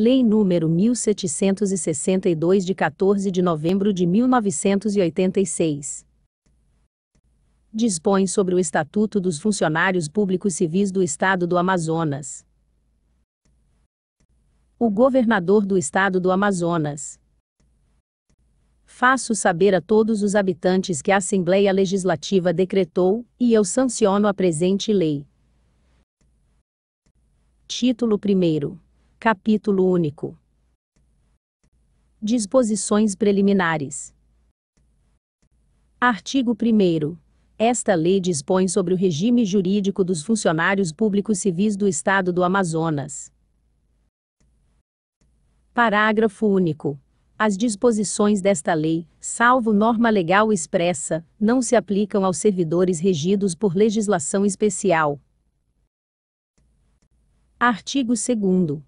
Lei nº 1762 de 14 de novembro de 1986. Dispõe sobre o Estatuto dos Funcionários Públicos Civis do Estado do Amazonas. O governador do Estado do Amazonas. Faço saber a todos os habitantes que a Assembleia Legislativa decretou, e eu sanciono a presente lei. Título 1 Capítulo único. Disposições preliminares. Artigo 1 Esta lei dispõe sobre o regime jurídico dos funcionários públicos civis do Estado do Amazonas. Parágrafo único. As disposições desta lei, salvo norma legal expressa, não se aplicam aos servidores regidos por legislação especial. Artigo 2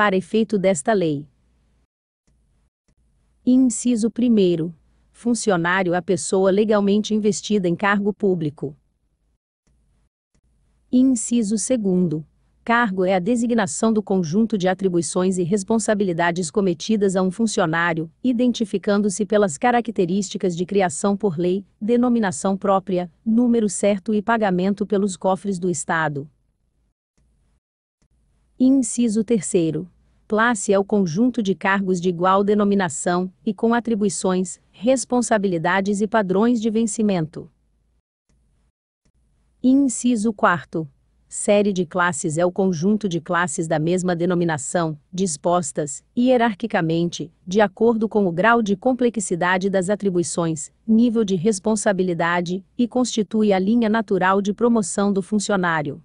para efeito desta lei. Inciso 1. Funcionário a pessoa legalmente investida em cargo público. Inciso 2. Cargo é a designação do conjunto de atribuições e responsabilidades cometidas a um funcionário, identificando-se pelas características de criação por lei, denominação própria, número certo e pagamento pelos cofres do Estado. Inciso 3 classe é o conjunto de cargos de igual denominação e com atribuições, responsabilidades e padrões de vencimento. Inciso 4. Série de classes é o conjunto de classes da mesma denominação, dispostas, hierarquicamente, de acordo com o grau de complexidade das atribuições, nível de responsabilidade, e constitui a linha natural de promoção do funcionário.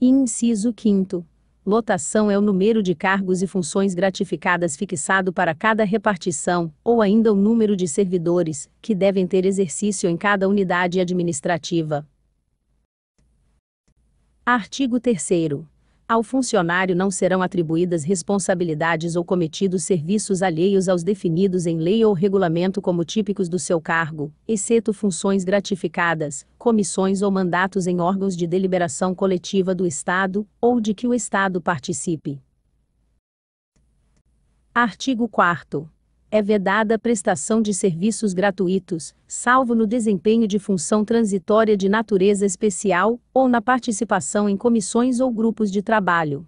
Inciso 5. Lotação é o número de cargos e funções gratificadas fixado para cada repartição, ou ainda o número de servidores, que devem ter exercício em cada unidade administrativa. Artigo 3. Ao funcionário não serão atribuídas responsabilidades ou cometidos serviços alheios aos definidos em lei ou regulamento como típicos do seu cargo, exceto funções gratificadas, comissões ou mandatos em órgãos de deliberação coletiva do Estado, ou de que o Estado participe. Artigo 4 é vedada a prestação de serviços gratuitos, salvo no desempenho de função transitória de natureza especial ou na participação em comissões ou grupos de trabalho.